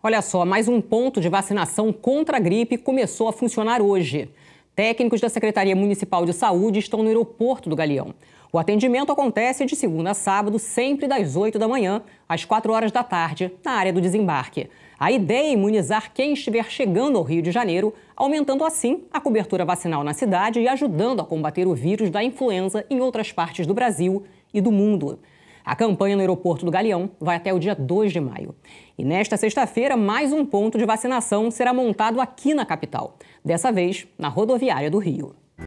Olha só, mais um ponto de vacinação contra a gripe começou a funcionar hoje. Técnicos da Secretaria Municipal de Saúde estão no aeroporto do Galeão. O atendimento acontece de segunda a sábado, sempre das 8 da manhã às 4 horas da tarde, na área do desembarque. A ideia é imunizar quem estiver chegando ao Rio de Janeiro, aumentando assim a cobertura vacinal na cidade e ajudando a combater o vírus da influenza em outras partes do Brasil e do mundo. A campanha no aeroporto do Galeão vai até o dia 2 de maio. E nesta sexta-feira, mais um ponto de vacinação será montado aqui na capital, dessa vez na rodoviária do Rio.